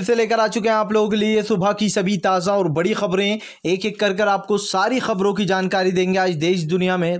फिर से लेकर आ चुके हैं आप लोगों के लिए सुबह की सभी ताज़ा और बड़ी खबरें एक एक कर कर आपको सारी खबरों की जानकारी देंगे आज देश दुनिया में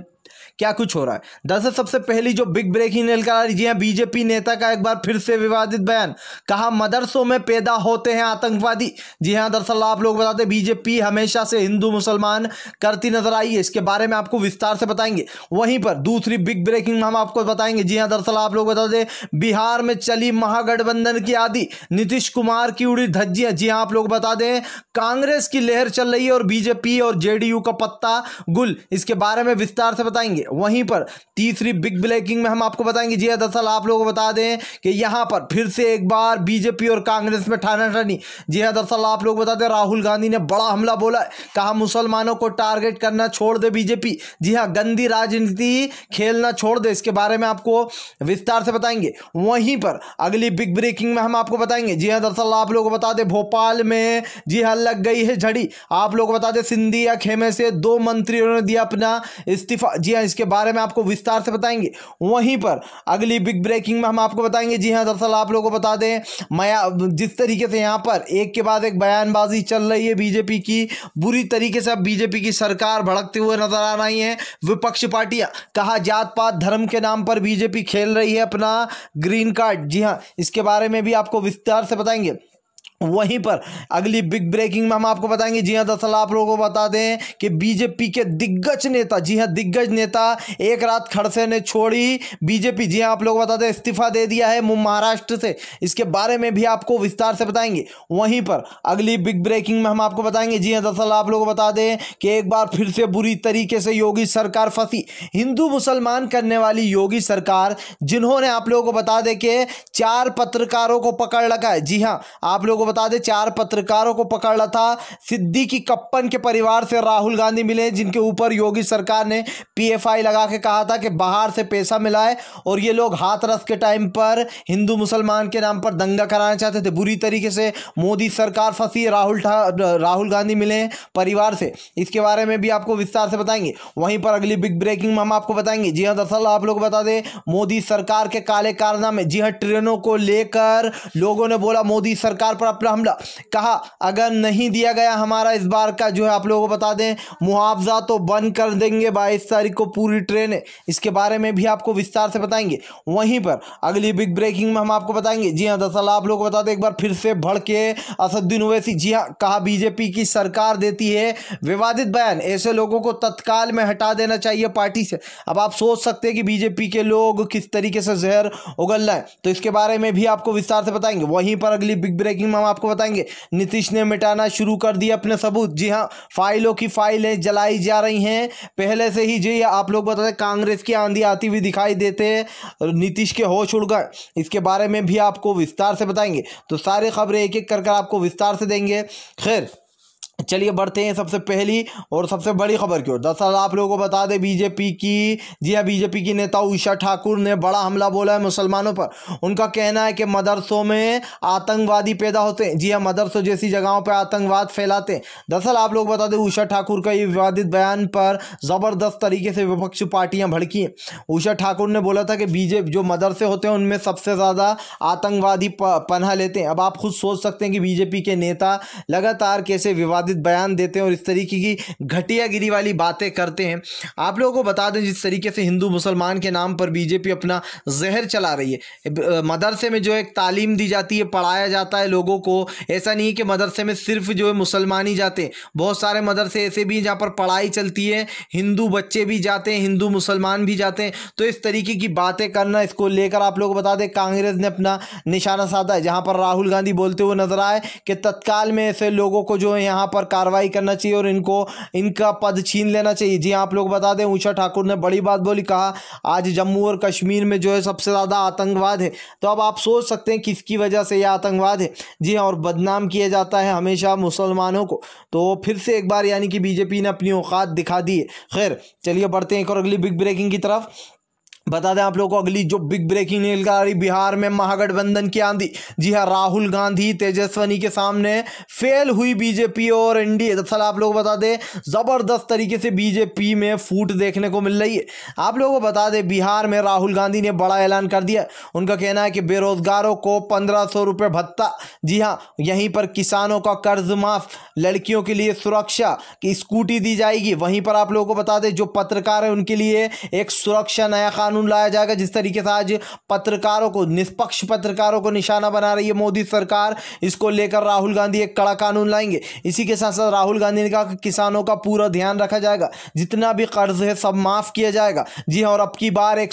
क्या कुछ हो रहा है दरअसल सबसे पहली जो बिग ब्रेकिंग निकल आ रही हाँ, बीजेपी नेता का एक बार फिर से विवादित बयान कहा मदरसों में पैदा होते हैं आतंकवादी जी हाँ दरअसल आप लोग बताते बीजेपी हमेशा से हिंदू मुसलमान करती नजर आई है इसके बारे में आपको विस्तार से बताएंगे वहीं पर दूसरी बिग ब्रेकिंग हम आपको बताएंगे जी हाँ दरअसल आप लोग बता दें बिहार में चली महागठबंधन की आदि नीतीश कुमार की उड़ी धज्जियां जी हाँ आप लोग बता दें कांग्रेस की लहर चल रही है और बीजेपी और जेडीयू का पत्ता गुल इसके बारे में विस्तार से बताएंगे बताएंगे वहीं पर तीसरी बिग ब्लैकिंग में हम आपको बताएंगे जी हाँ, दरअसल आप लोगों को बता दें कि यहां पर फिर से एक बार बीजेपी और कांग्रेस में ठाना ठानी जी हाँ, दरअसल आप लोग बता दें राहुल गांधी ने बड़ा हमला बोला कहा मुसलमानों को टारगेट करना छोड़ दे बीजेपी जी हाँ गंदी राजनीति खेलना छोड़ दे इसके बारे में आपको विस्तार से बताएंगे वहीं पर अगली बिग ब्रेकिंग में हम आपको बताएंगे जी हाँ दरअसल आप लोग बता दें भोपाल में जी हाँ लग गई है झड़ी आप लोग बता दें सिंधिया खेमे से दो मंत्रियों ने दिया अपना इस्तीफा जी हाँ इसके बारे में आपको विस्तार से बताएंगे वहीं पर अगली बिग ब्रेकिंग में हम आपको बताएंगे जी हाँ दरअसल आप लोगों को बता दें मया जिस तरीके से यहाँ पर एक के बाद एक बयानबाजी चल रही है बीजेपी की बुरी तरीके से अब बीजेपी की सरकार भड़कते हुए नजर आ रही है विपक्षी पार्टियां कहा जात पात धर्म के नाम पर बीजेपी खेल रही है अपना ग्रीन कार्ड जी हाँ इसके बारे में भी आपको विस्तार से बताएंगे वहीं पर अगली बिग ब्रेकिंग में हम आपको बताएंगे जी हाँ दरअसल आप लोगों को बता दें कि बीजेपी के दिग्गज नेता जी हाँ दिग्गज नेता एक रात खड़से ने छोड़ी बीजेपी जी हाँ आप लोग बता दें इस्तीफा दे दिया है महाराष्ट्र से इसके बारे में भी आपको विस्तार से बताएंगे वहीं पर अगली बिग ब्रेकिंग में हम आपको बताएंगे जी हाँ दरअसल आप लोग बता दें कि एक बार फिर से बुरी तरीके से योगी सरकार फंसी हिंदू मुसलमान करने वाली योगी सरकार जिन्होंने आप लोगों को बता दें कि चार पत्रकारों को पकड़ रखा है जी हाँ आप लोगों को बता दें चार पत्रकारों को पकड़ा था सिद्दीकी कप्पन के परिवार से राहुल गांधी मिले जिनके ऊपर योगी सरकार ने पीएफआई लगा के कहा था कि बाहर से पैसा मिला है और ये लोग हाथरस के टाइम पर हिंदू मुसलमान के नाम पर दंगा कराना चाहते थे बुरी तरीके से मोदी सरकार फंसी राहुल राहुल गांधी मिले परिवार से इसके बारे में भी आपको विस्तार से बताएंगे वहीं पर अगली बिग ब्रेकिंग में हम आपको बताएंगे जी हाँ दरअसल आप लोग बता दें मोदी सरकार के काले कारनामे जी हाँ ट्रेनों को लेकर लोगों ने बोला मोदी सरकार पर पर हमला कहा अगर नहीं दिया गया हमारा इस बार का जो है आप लोगों को बता दें मुआवजा तो बंद कर देंगे बाईस तारीख को पूरी ट्रेन है इसके बारे में भी आपको विस्तार से बताएंगे वहीं पर अगली बिग ब्रेकिंग में हम आपको बताएंगे जी हाँ दरअसल आप लोग को बता दें एक बार फिर से भड़ के असदुद्दीन ओवैसी जी हाँ कहा बीजेपी की सरकार देती है विवादित बयान ऐसे लोगों को तत्काल में हटा देना चाहिए पार्टी से अब आप सोच सकते हैं कि बीजेपी के लोग किस तरीके से जहर उगल रहे हैं तो इसके बारे में भी आपको विस्तार से बताएंगे वहीं पर अगली बिग ब्रेकिंग में हम आपको बताएंगे नीतीश ने मिटाना शुरू कर दिया अपने सबूत जी हाँ फाइलों की फाइलें जलाई जा रही हैं पहले से ही जी आप लोग बताते कांग्रेस की आंधी आती हुई दिखाई देते हैं नीतीश के होश उड़ गए इसके बारे में भी आपको विस्तार से बताएंगे तो सारी खबरें एक एक कर कर आपको विस्तार से देंगे खैर चलिए बढ़ते हैं सबसे पहली और सबसे बड़ी खबर की ओर दरअसल आप लोगों को बता दें बीजेपी की जी हाँ बीजेपी की नेता उषा ठाकुर ने बड़ा हमला बोला है मुसलमानों पर उनका कहना है कि मदरसों में आतंकवादी पैदा होते हैं जी हाँ मदरसों जैसी जगहों पर आतंकवाद फैलाते हैं दरअसल आप लोग बता दें उषा ठाकुर का ये विवादित बयान पर ज़बरदस्त तरीके से विपक्षी पार्टियाँ भड़की हैं उषा ठाकुर ने बोला था कि बीजेपी जो मदरसे होते हैं उनमें सबसे ज़्यादा आतंकवादी पन्हा लेते हैं अब आप खुद सोच सकते हैं कि बीजेपी के नेता लगातार कैसे विवादित आधारित बयान देते हैं और इस तरीके की घटियागिरी वाली बातें करते हैं आप लोगों को बता दें जिस तरीके से हिंदू मुसलमान के नाम पर बीजेपी अपना जहर चला रही है मदरसे में जो एक तालीम दी जाती है पढ़ाया जाता है लोगों को ऐसा नहीं कि मदरसे में सिर्फ जो है मुसलमान ही जाते हैं बहुत सारे मदरसे ऐसे भी हैं जहाँ पर पढ़ाई चलती है हिंदू बच्चे भी जाते हैं हिंदू मुसलमान भी जाते हैं तो इस तरीके की बातें करना इसको लेकर आप लोग बता दें कांग्रेस ने अपना निशाना साधा है जहाँ पर राहुल गांधी बोलते हुए नजर आए कि तत्काल में ऐसे लोगों को जो है यहाँ पर पर कार्रवाई करना चाहिए और इनको इनका पद छीन लेना चाहिए जी आप लोग बता दें ऊषा ठाकुर ने बड़ी बात बोली कहा आज जम्मू और कश्मीर में जो है सबसे ज़्यादा आतंकवाद है तो अब आप सोच सकते हैं किसकी वजह से यह आतंकवाद है जी हाँ और बदनाम किया जाता है हमेशा मुसलमानों को तो फिर से एक बार यानी कि बीजेपी ने अपनी औकात दिखा दी है खैर चलिए बढ़ते हैं एक और अगली बिग ब्रेकिंग की तरफ बता दें आप लोगों को अगली जो बिग ब्रेकिंग न्यूज आ रही बिहार में महागठबंधन की आंधी जी हाँ राहुल गांधी तेजस्वनी के सामने फेल हुई बीजेपी और एनडीए दरअसल आप लोग बता दें ज़बरदस्त तरीके से बीजेपी में फूट देखने को मिल रही है आप लोगों को बता दें बिहार में राहुल गांधी ने बड़ा ऐलान कर दिया उनका कहना है कि बेरोजगारों को पंद्रह सौ रुपये भत्ता जी हाँ यहीं पर किसानों का कर्ज माफ लड़कियों के लिए सुरक्षा की स्कूटी दी जाएगी वहीं पर आप लोगों को बता दें जो पत्रकार है उनके लिए एक सुरक्षा नया कानून लाया जाएगा जिस तरीके से आज पत्रकारों को निष्पक्ष पत्रकारों को निशाना बना रही है मोदी सरकार इसको लेकर राहुल गांधी एक कड़ा कानून लाएंगे इसी के साथ साथ राहुल गांधी ने कहा कि किसानों का पूरा ध्यान रखा जाएगा जितना भी कर्ज है सब माफ़ किया जाएगा जी हाँ और अब की बार एक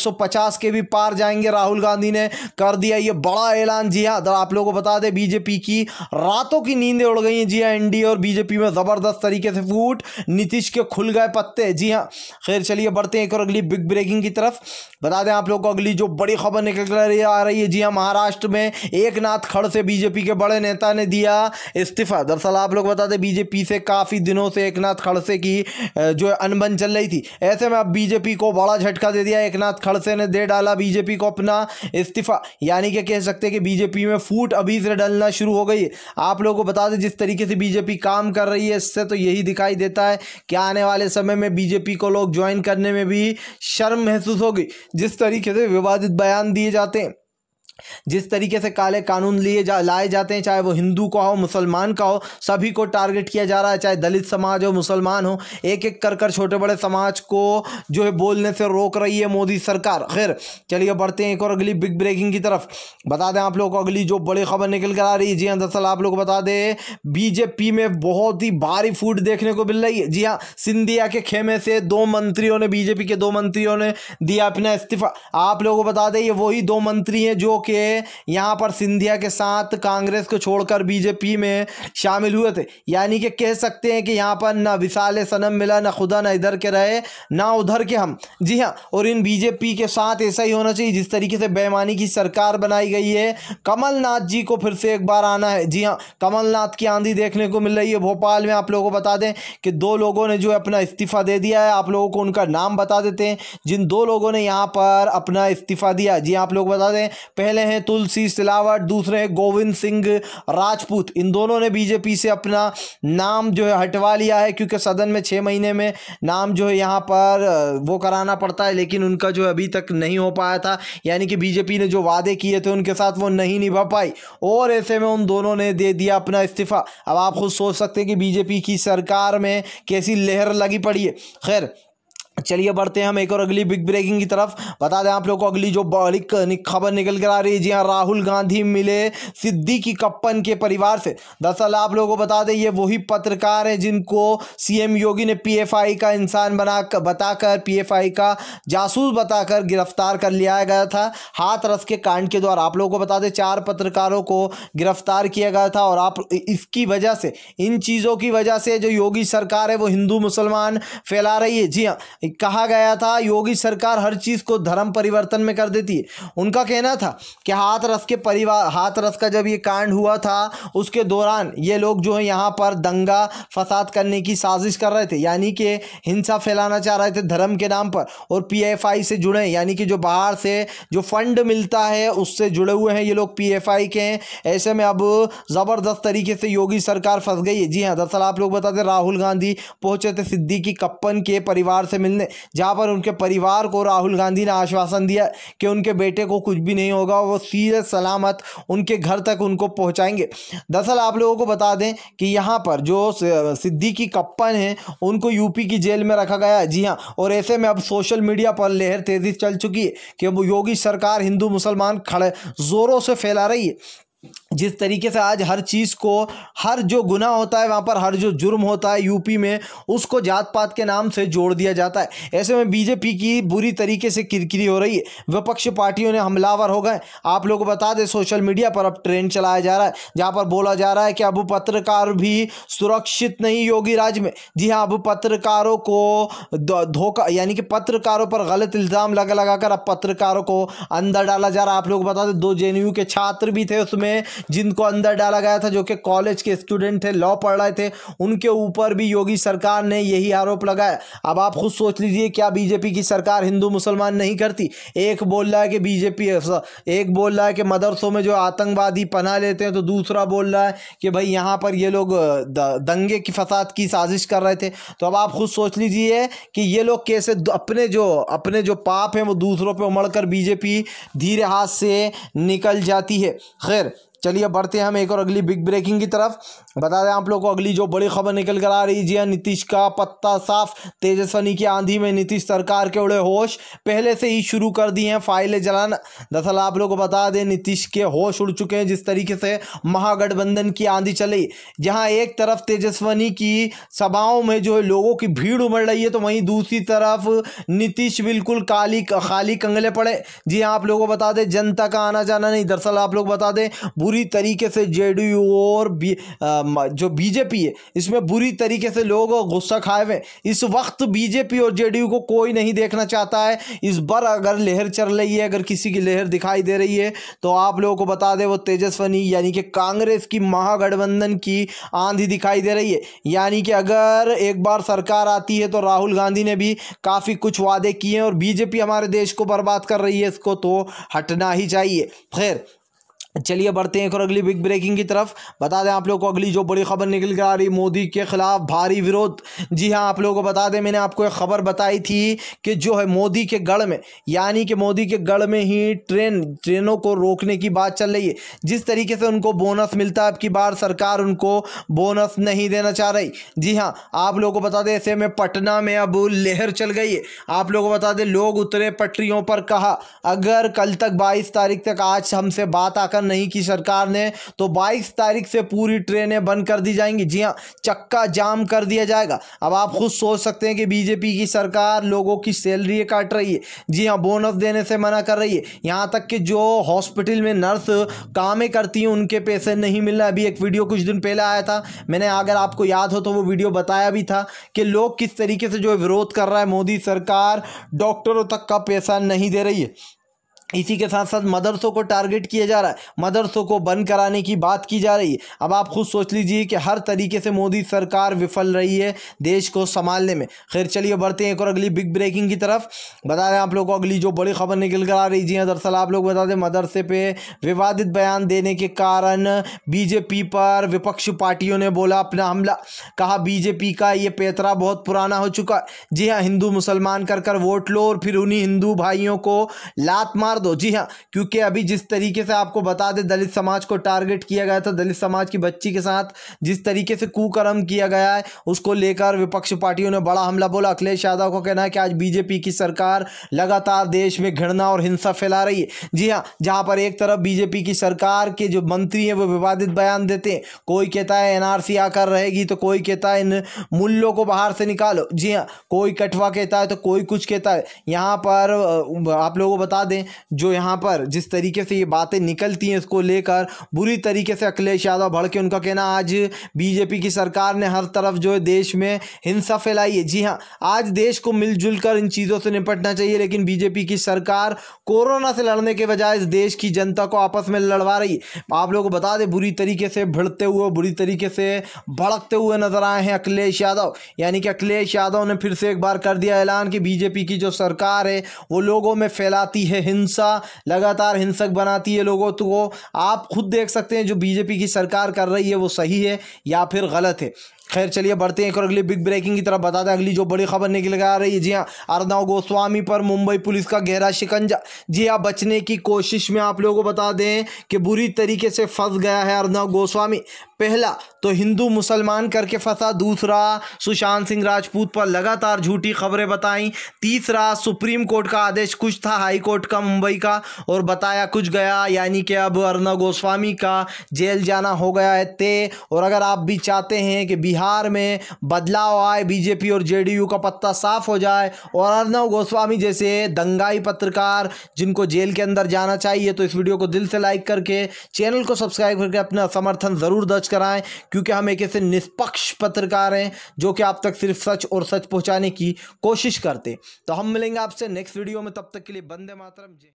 के भी पार जाएंगे राहुल गांधी ने कर दिया ये बड़ा ऐलान जी हाँ आप लोगों को बता दें बीजेपी की रातों की नींदें उड़ गई हैं जी हाँ एनडीए और बीजेपी में ज़बरदस्त तरीके से फूट नीतीश के खुल गए पत्ते जी हाँ खैर चलिए बढ़ते हैं एक और अगली बिग ब्रेकिंग की तरफ बता दें आप लोग को अगली जो बड़ी खबर निकल रही आ रही है जी हाँ महाराष्ट्र में एक नाथ खड़ से बीजेपी के बड़े नेता ने दिया इस्तीफा दरअसल आप लोग बता दें बीजेपी से काफ़ी दिनों से एक नाथ खड़से की जो अनबन चल रही थी ऐसे में अब बीजेपी को बड़ा झटका दे दिया एक नाथ खड़से ने दे डाला बीजेपी को अपना इस्तीफा यानी कि कह सकते हैं कि बीजेपी में फूट अभी से डलना शुरू हो गई है आप लोगों को बता दें जिस तरीके से बीजेपी काम कर रही है इससे तो यही दिखाई देता है कि आने वाले समय में बीजेपी को लोग ज्वाइन करने में भी शर्म महसूस होगी जिस तरीके से विवादित बयान दिए जाते हैं जिस तरीके से काले कानून लिए जा लाए जाते हैं चाहे वो हिंदू का हो मुसलमान का हो सभी को टारगेट किया जा रहा है चाहे दलित समाज हो मुसलमान हो एक एक कर कर छोटे बड़े समाज को जो है बोलने से रोक रही है मोदी सरकार खैर चलिए बढ़ते हैं एक और अगली बिग ब्रेकिंग की तरफ बता दें आप लोगों को अगली जो बड़ी खबर निकल कर आ रही है जी हाँ दरअसल आप लोग बता दें बीजेपी में बहुत ही भारी फूट देखने को मिल रही है जी हाँ सिंधिया के खेमे से दो मंत्रियों ने बीजेपी के दो मंत्रियों ने दिया अपना इस्तीफा आप लोगों को बता दें ये वही दो मंत्री हैं जो के यहाँ पर सिंधिया के साथ कांग्रेस को छोड़कर बीजेपी में शामिल हुए थे यानी कि कह सकते हैं कि यहाँ पर ना विशाल सनम मिला ना खुदा ना इधर के रहे ना उधर के हम जी हाँ और इन बीजेपी के साथ ऐसा ही होना चाहिए जिस तरीके से बेमानी की सरकार बनाई गई है कमलनाथ जी को फिर से एक बार आना है जी हाँ कमलनाथ की आंधी देखने को मिल रही है भोपाल में आप लोगों को बता दें कि दो लोगों ने जो है अपना इस्तीफ़ा दे दिया है आप लोगों को उनका नाम बता देते हैं जिन दो लोगों ने यहाँ पर अपना इस्तीफ़ा दिया जी हाँ, आप लोग बता दें पहले पहले हैं तुलसी सिलावट दूसरे हैं गोविंद सिंह राजपूत इन दोनों ने बीजेपी से अपना नाम जो है हटवा लिया है क्योंकि सदन में छः महीने में नाम जो है यहाँ पर वो कराना पड़ता है लेकिन उनका जो अभी तक नहीं हो पाया था यानी कि बीजेपी ने जो वादे किए थे उनके साथ वो नहीं निभा पाई और ऐसे में उन दोनों ने दे दिया अपना इस्तीफा अब आप खुद सोच सकते हैं कि बीजेपी की सरकार में कैसी लहर लगी पड़ी है खैर चलिए बढ़ते हैं हम एक और अगली बिग ब्रेकिंग की तरफ बता दें आप लोगों को अगली जो बड़ी खबर निकल कर आ रही है जी हाँ राहुल गांधी मिले सिद्दीकी कप्पन के परिवार से दरअसल आप लोगों को बता दें ये वही पत्रकार हैं जिनको सीएम योगी ने पीएफआई का इंसान बना कर, बताकर पीएफआई का जासूस बताकर गिरफ्तार कर लिया गया था हाथ रस के कांड के द्वारा आप लोगों को बता दें चार पत्रकारों को गिरफ्तार किया गया था और आप इसकी वजह से इन चीज़ों की वजह से जो योगी सरकार है वो हिंदू मुसलमान फैला रही है जी हाँ कहा गया था योगी सरकार हर चीज़ को धर्म परिवर्तन में कर देती है उनका कहना था कि हाथ रस के परिवार हाथ रस का जब ये कांड हुआ था उसके दौरान ये लोग जो है यहाँ पर दंगा फसाद करने की साजिश कर रहे थे यानी कि हिंसा फैलाना चाह रहे थे धर्म के नाम पर और पीएफआई से जुड़े यानी कि जो बाहर से जो फंड मिलता है उससे जुड़े हुए हैं ये लोग पी के हैं ऐसे में अब ज़बरदस्त तरीके से योगी सरकार फंस गई है जी हाँ दरअसल आप लोग बताते राहुल गांधी पहुंचे थे सिद्दीकी कप्पन के परिवार से मिलने ने जहाँ पर उनके परिवार को राहुल गांधी ने आश्वासन दिया कि उनके बेटे को कुछ भी नहीं होगा वो सीधे सलामत उनके घर तक उनको पहुँचाएंगे दरअसल आप लोगों को बता दें कि यहाँ पर जो सिद्दीकी कप्पन हैं उनको यूपी की जेल में रखा गया जी हाँ और ऐसे में अब सोशल मीडिया पर लहर तेज़ी चल चुकी है कि अब योगी सरकार हिंदू मुसलमान खड़े ज़ोरों से फैला रही है जिस तरीके से आज हर चीज़ को हर जो गुना होता है वहाँ पर हर जो जुर्म होता है यूपी में उसको जात पात के नाम से जोड़ दिया जाता है ऐसे में बीजेपी की बुरी तरीके से किरकिरी हो रही है विपक्षी पार्टियों ने हमलावर हो गए आप लोग बता दें सोशल मीडिया पर अब ट्रेंड चलाया जा रहा है जहाँ पर बोला जा रहा है कि अब पत्रकार भी सुरक्षित नहीं योगी राज में जी हाँ अब पत्रकारों को धोखा यानी कि पत्रकारों पर गलत इल्ज़ाम लगा लगा कर अब पत्रकारों को अंदर डाला जा रहा है आप लोग बता दें दो जे के छात्र भी थे उसमें जिनको अंदर डाला गया था जो कि कॉलेज के स्टूडेंट थे लॉ पढ़ रहे थे उनके ऊपर भी योगी सरकार ने यही आरोप लगाया अब आप खुद सोच लीजिए क्या बीजेपी की सरकार हिंदू मुसलमान नहीं करती एक बोल रहा है कि बीजेपी एक बोल रहा है कि मदरसों में जो आतंकवादी पना लेते हैं तो दूसरा बोल रहा है कि भाई यहाँ पर ये लोग दंगे की फसाद की साजिश कर रहे थे तो अब आप खुद सोच लीजिए कि ये लोग कैसे अपने जो अपने जो पाप हैं वो दूसरों पे उमड़ कर बीजेपी धीरे हाथ से निकल जाती है खैर चलिए बढ़ते हैं हम एक और अगली बिग ब्रेकिंग की तरफ बता दें आप लोग को अगली जो बड़ी खबर निकल कर आ रही जी हाँ, नीतीश का पत्ता साफ तेजस्वनी की आंधी में नीतीश सरकार के उड़े होश पहले से ही शुरू कर दिए हैं फाइलें जलाना दरअसल आप लोग को बता दें नीतीश के होश उड़ चुके हैं जिस तरीके से महागठबंधन की आंधी चली जहाँ एक तरफ तेजस्वनी की सभाओं में जो है लोगों की भीड़ उमड़ रही है तो वहीं दूसरी तरफ नीतीश बिल्कुल काली खाली कंगले पड़े जी हाँ, आप लोगों को बता दें जनता का आना जाना नहीं दरअसल आप लोग बता दें बुरी तरीके से जेडीयू और बी, आ, जो बीजेपी है इसमें बुरी तरीके से लोग गुस्सा खाए हुए इस वक्त बीजेपी और जेडीयू को कोई नहीं देखना चाहता है इस बार अगर लहर चल रही है अगर किसी की लहर दिखाई दे रही है तो आप लोगों को बता दें वो तेजस्वनी यानी कि कांग्रेस की महागठबंधन की आंधी दिखाई दे रही है यानी कि अगर एक बार सरकार आती है तो राहुल गांधी ने भी काफ़ी कुछ वादे किए हैं और बीजेपी हमारे देश को बर्बाद कर रही है इसको तो हटना ही चाहिए खैर चलिए बढ़ते हैं एक और अगली बिग ब्रेकिंग की तरफ बता दें आप लोग को अगली जो बड़ी खबर निकल कर आ रही मोदी के खिलाफ भारी विरोध जी हाँ आप लोगों को बता दें मैंने आपको एक खबर बताई थी कि जो है मोदी के गढ़ में यानी कि मोदी के गढ़ में ही ट्रेन ट्रेनों को रोकने की बात चल रही है जिस तरीके से उनको बोनस मिलता है अब की बार सरकार उनको बोनस नहीं देना चाह रही जी हाँ आप लोगों को बता दें ऐसे में पटना में अब लहर चल गई है आप लोगों को बता दें लोग उतरे पटरियों पर कहा अगर कल तक बाईस तारीख तक आज हमसे बात आकर नहीं की सरकार ने तो 22 तारीख से पूरी ट्रेनें बंद कर दी जाएंगी जी हाँ चक्का जाम कर दिया जाएगा अब आप खुद सोच सकते हैं कि बीजेपी की सरकार लोगों की सैलरी काट रही है जी हाँ बोनस देने से मना कर रही है यहाँ तक कि जो हॉस्पिटल में नर्स कामें करती हैं उनके पैसे नहीं मिल अभी एक वीडियो कुछ दिन पहले आया था मैंने अगर आपको याद हो तो वो वीडियो बताया भी था कि लोग किस तरीके से जो विरोध कर रहा है मोदी सरकार डॉक्टरों तक का पैसा नहीं दे रही है इसी के साथ साथ मदरसों को टारगेट किया जा रहा है मदरसों को बंद कराने की बात की जा रही है अब आप खुद सोच लीजिए कि हर तरीके से मोदी सरकार विफल रही है देश को संभालने में खैर चलिए बढ़ते हैं एक और अगली बिग ब्रेकिंग की तरफ बता रहे हैं आप लोग को अगली जो बड़ी खबर निकल कर आ रही जी हाँ, दरअसल आप लोग बता दें मदरसे पर विवादित बयान देने के कारण बीजेपी पर विपक्ष पार्टियों ने बोला अपना हमला कहा बीजेपी का ये पेतरा बहुत पुराना हो चुका जी हाँ हिंदू मुसलमान कर कर वोट लो और फिर उन्हीं हिंदू भाइयों को लात मार कर दो जी हाँ क्योंकि अभी जिस तरीके से आपको बता दें दलित समाज को टारगेट किया गया था दलित समाज की बच्ची के साथ जिस तरीके से कुकर्म किया गया है उसको लेकर विपक्ष पार्टियों ने बड़ा हमला बोला अखिलेश यादव का कहना है कि आज बीजेपी की सरकार लगातार देश में घृणा और हिंसा फैला रही है जी हाँ जहाँ पर एक तरफ बीजेपी की सरकार के जो मंत्री हैं वो विवादित बयान देते हैं कोई कहता है एनआरसी आकर रहेगी तो कोई कहता है इन मूल्यों को बाहर से निकालो जी हाँ कोई कठवा कहता है तो कोई कुछ कहता है यहाँ पर आप लोगों को बता दें जो यहाँ पर जिस तरीके से ये बातें निकलती हैं इसको लेकर बुरी तरीके से अखिलेश यादव भड़के उनका कहना आज बीजेपी की सरकार ने हर तरफ जो है देश में हिंसा फैलाई है जी हाँ आज देश को मिलजुल कर इन चीज़ों से निपटना चाहिए लेकिन बीजेपी की सरकार कोरोना से लड़ने के बजाय इस देश की जनता को आपस में लड़वा रही है आप लोग बता दें बुरी तरीके से भिड़ते हुए बुरी तरीके से भड़कते हुए नजर आए हैं अखिलेश यादव यानी कि अखिलेश यादव ने फिर से एक बार कर दिया ऐलान कि बीजेपी की जो सरकार है वो लोगों में फैलाती है हिंसा हिंसा लगातार हिंसक बनाती है लोगों को आप खुद देख सकते हैं जो बीजेपी की सरकार कर रही है वो सही है या फिर गलत है खैर चलिए बढ़ते हैं एक और अगली बिग ब्रेकिंग की तरफ बता दें अगली जो बड़ी खबर निकल आ रही है जी हाँ अर्नव गोस्वामी पर मुंबई पुलिस का गहरा शिकंजा जी हाँ बचने की कोशिश में आप लोगों को बता दें कि बुरी तरीके से फंस गया है अर्नव गोस्वामी पहला तो हिंदू मुसलमान करके फंसा दूसरा सुशांत सिंह राजपूत पर लगातार झूठी खबरें बताई तीसरा सुप्रीम कोर्ट का आदेश कुछ था हाई कोर्ट का मुंबई का और बताया कुछ गया यानी कि अब अर्नव गोस्वामी का जेल जाना हो गया है तय और अगर आप भी चाहते हैं कि बिहार बिहार में बदलाव आए बीजेपी और जेडीयू का पत्ता साफ हो जाए और अर्नव गोस्वामी जैसे दंगाई पत्रकार जिनको जेल के अंदर जाना चाहिए तो इस वीडियो को दिल से लाइक करके चैनल को सब्सक्राइब करके अपना समर्थन ज़रूर दर्ज कराएं क्योंकि हम एक ऐसे निष्पक्ष पत्रकार हैं जो कि आप तक सिर्फ सच और सच पहुँचाने की कोशिश करते तो हम मिलेंगे आपसे नेक्स्ट वीडियो में तब तक के लिए बंदे मातरम